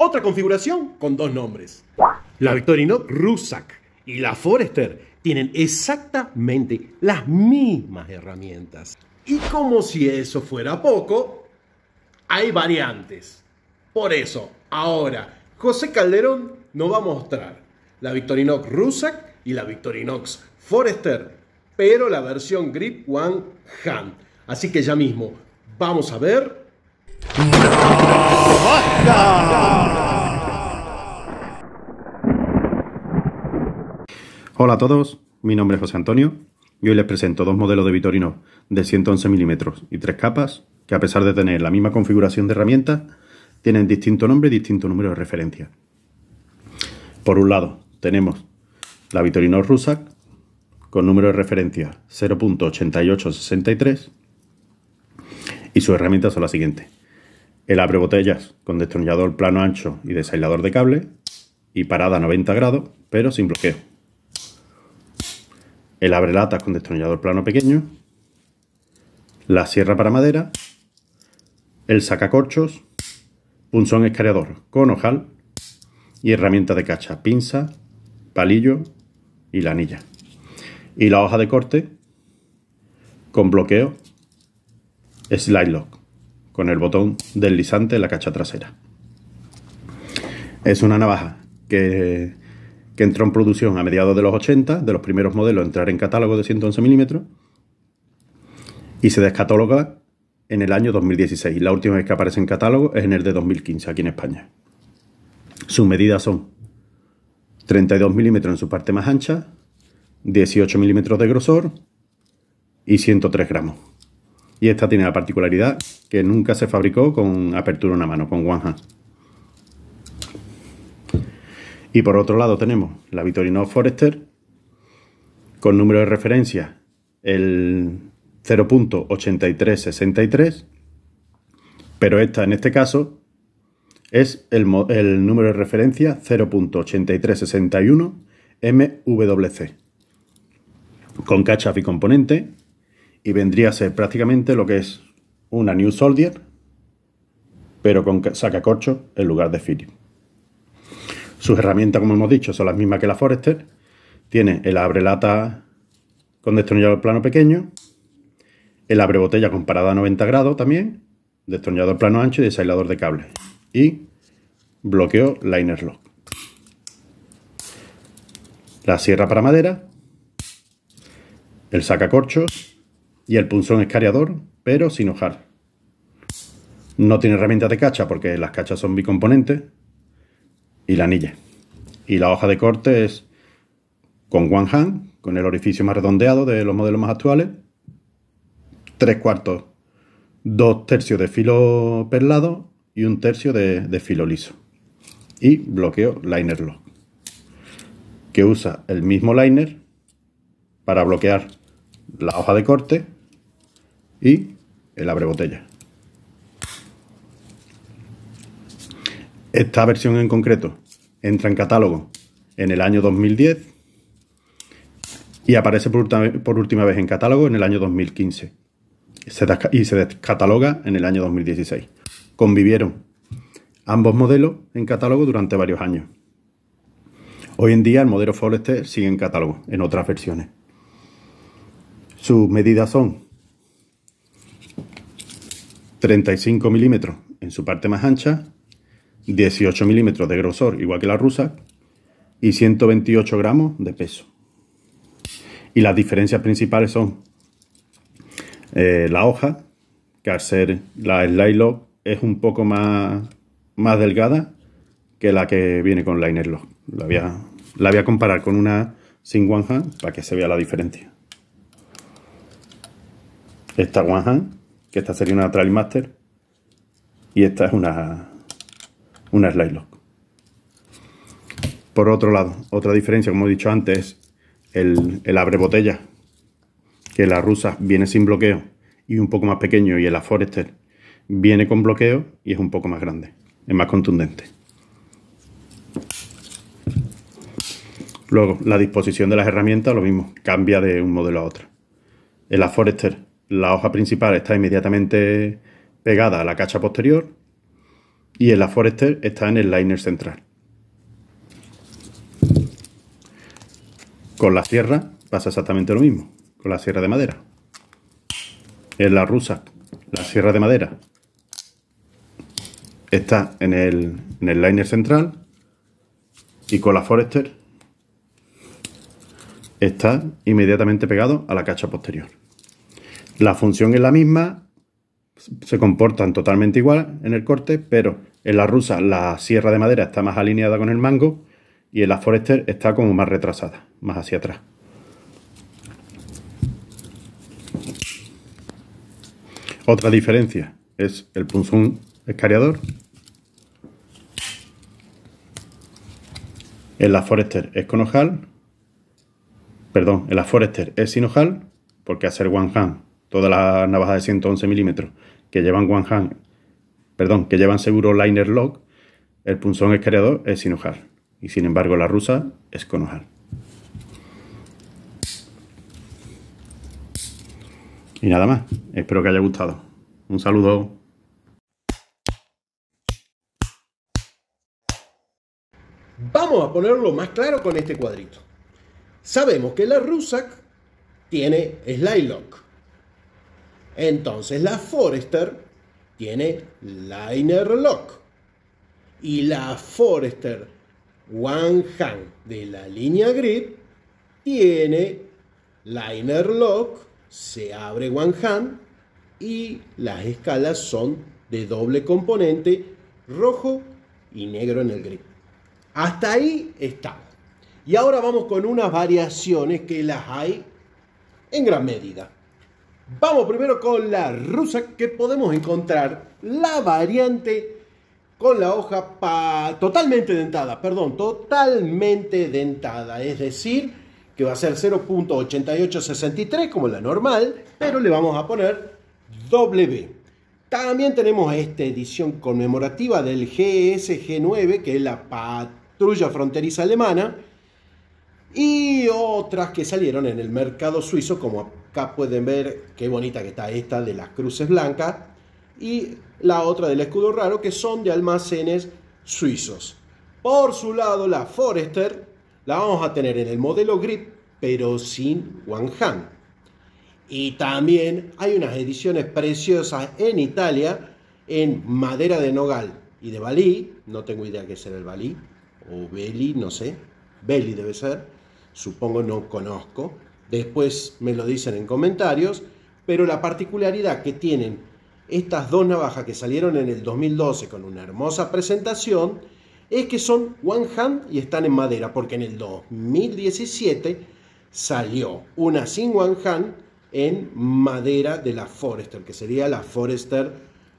Otra configuración con dos nombres. La Victorinox Rusak y la Forester tienen exactamente las mismas herramientas. Y como si eso fuera poco, hay variantes. Por eso, ahora, José Calderón nos va a mostrar la Victorinox Rusak y la Victorinox Forester, pero la versión Grip One Hand. Así que ya mismo vamos a ver Hola a todos, mi nombre es José Antonio y hoy les presento dos modelos de Vitorino de 111 milímetros y tres capas que a pesar de tener la misma configuración de herramientas tienen distinto nombre y distinto número de referencia. Por un lado tenemos la Vitorino Rusak con número de referencia 0.8863 y su herramienta son la siguiente. El abre botellas con destornillador plano ancho y desailador de cable y parada a 90 grados, pero sin bloqueo. El abre latas con destornillador plano pequeño. La sierra para madera. El sacacorchos. Punzón escariador con ojal. Y herramienta de cacha, pinza, palillo y la anilla. Y la hoja de corte con bloqueo, slide lock con el botón deslizante en la cacha trasera. Es una navaja que, que, entró en producción a mediados de los 80, de los primeros modelos a entrar en catálogo de 111 milímetros, y se descatóloga en el año 2016. La última vez que aparece en catálogo es en el de 2015, aquí en España. Sus medidas son 32 milímetros en su parte más ancha, 18 milímetros de grosor y 103 gramos. Y esta tiene la particularidad que nunca se fabricó con apertura una mano, con one hand. Y por otro lado tenemos la Vitorino Forester con número de referencia el 0.8363, pero esta en este caso es el, el número de referencia 0.8361 MWC. Con cachaf y componente y vendría a ser prácticamente lo que es una New Soldier, pero con sacacorchos en lugar de Philip. Sus herramientas, como hemos dicho, son las mismas que la Forester. Tiene el abrelata con destornillador plano pequeño, el abre botella con parada a 90 grados también, destornillador plano ancho y desailador de cable. Y bloqueo liner lock. La sierra para madera, el sacacorchos y el punzón escariador, pero sin hojar. No tiene herramientas de cacha porque las cachas son bicomponentes y la anilla. Y la hoja de corte es con one hand, con el orificio más redondeado de los modelos más actuales, tres cuartos, dos tercios de filo perlado y un tercio de, de filo liso. Y bloqueo liner lock, que usa el mismo liner para bloquear la hoja de corte y el abre botella. Esta versión en concreto entra en catálogo en el año 2010 y aparece por, última vez en catálogo en el año 2015 y se descataloga en el año 2016. Convivieron ambos modelos en catálogo durante varios años. Hoy en día el modelo Forester sigue en catálogo en otras versiones. Sus medidas son 35 milímetros en su parte más ancha, 18 milímetros de grosor, igual que la rusa, y 128 gramos de peso. Y las diferencias principales son eh, la hoja, que al ser la Slide Lock es un poco más, más delgada que la que viene con Liner Lock. La voy a, la voy a comparar con una sin One para que se vea la diferencia. Esta One Hand esta sería una Trailmaster Master y esta es una, una Slide Lock. Por otro lado, otra diferencia, como he dicho antes, es el, el abre botella, que la rusa viene sin bloqueo y un poco más pequeño, y el Aforester viene con bloqueo y es un poco más grande, es más contundente. Luego, la disposición de las herramientas, lo mismo, cambia de un modelo a otro. El Forester la hoja principal está inmediatamente pegada a la cacha posterior y en la Forester está en el liner central. Con la sierra pasa exactamente lo mismo, con la sierra de madera. En la rusa, la sierra de madera está en el, liner central y con la Forester está inmediatamente pegado a la cacha posterior. La función es la misma, se comportan totalmente igual en el corte, pero en la rusa la sierra de madera está más alineada con el mango y en la Forester está como más retrasada, más hacia atrás. Otra diferencia es el punzón escariador. En la Forester es con perdón, en la Forester es sin ojal, porque hacer one hand todas las navajas de 111 milímetros que llevan one perdón, que llevan seguro liner lock, el punzón escariador es sin hojar. Y sin embargo la rusa es con Y nada más, espero que haya gustado. Un saludo. Vamos a ponerlo más claro con este cuadrito. Sabemos que la rusa tiene slide lock. Entonces la Forester tiene liner lock y la Forester One Hand de la línea grip tiene liner lock, se abre One Hand y las escalas son de doble componente rojo y negro en el grip. Hasta ahí estamos. Y ahora vamos con unas variaciones que las hay en gran medida. Vamos primero con la rusa que podemos encontrar la variante con la hoja totalmente dentada, perdón, totalmente dentada, es decir, que va a ser 0.8863 como la normal, pero le vamos a poner W. También tenemos esta edición conmemorativa del GSG9, que es la patrulla fronteriza alemana, y otras que salieron en el mercado suizo como Acá pueden ver qué bonita que está esta de las cruces blancas y la otra del escudo raro que son de almacenes suizos. Por su lado la Forester la vamos a tener en el modelo grip pero sin One Hand. Y también hay unas ediciones preciosas en Italia en madera de nogal y de balí, no tengo idea qué será el balí, o beli, no sé, Belly debe ser, supongo no conozco, Después me lo dicen en comentarios, pero la particularidad que tienen estas dos navajas que salieron en el 2012 con una hermosa presentación es que son one hand y están en madera, porque en el 2017 salió una sin one hand en madera de la Forester, que sería la Forester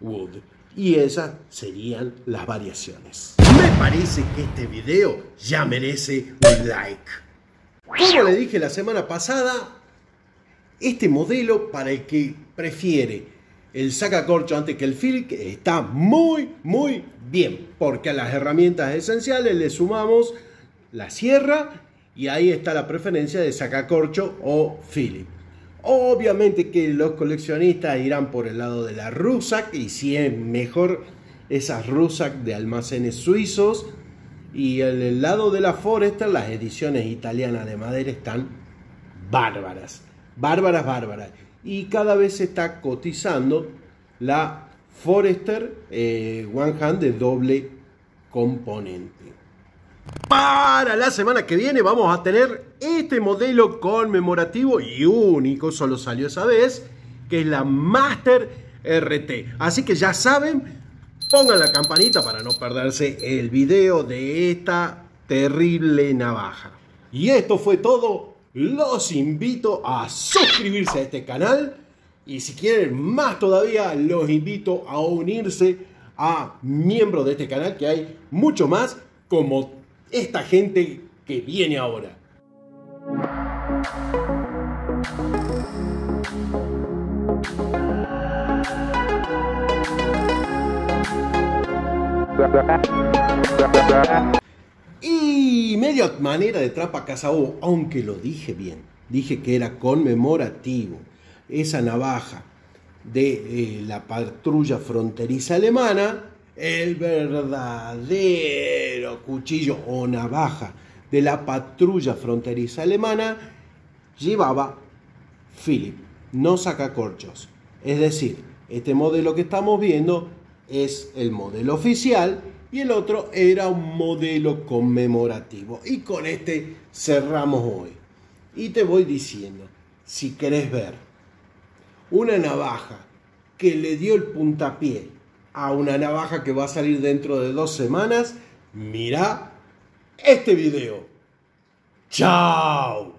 Wood. Y esas serían las variaciones. Me parece que este video ya merece un like. Como le dije la semana pasada, este modelo para el que prefiere el sacacorcho antes que el Philip está muy, muy bien, porque a las herramientas esenciales le sumamos la sierra y ahí está la preferencia de sacacorcho o Philip. Obviamente que los coleccionistas irán por el lado de la Rusak y si es mejor esas Rusak de almacenes suizos y en el lado de la Forester, las ediciones italianas de madera están bárbaras, bárbaras, bárbaras. Y cada vez se está cotizando la Forester eh, One Hand de doble componente. Para la semana que viene vamos a tener este modelo conmemorativo y único, solo salió esa vez, que es la Master RT. Así que ya saben, Pongan la campanita para no perderse el video de esta terrible navaja. Y esto fue todo. Los invito a suscribirse a este canal. Y si quieren más todavía, los invito a unirse a miembros de este canal, que hay mucho más como esta gente que viene ahora. Y media manera de trapa Casao, aunque lo dije bien, dije que era conmemorativo. Esa navaja de eh, la patrulla fronteriza alemana, el verdadero cuchillo o navaja de la patrulla fronteriza alemana, llevaba Philip, no saca corchos Es decir, este modelo que estamos viendo es el modelo oficial y el otro era un modelo conmemorativo. Y con este cerramos hoy. Y te voy diciendo, si querés ver una navaja que le dio el puntapié a una navaja que va a salir dentro de dos semanas, mira este video. ¡Chao!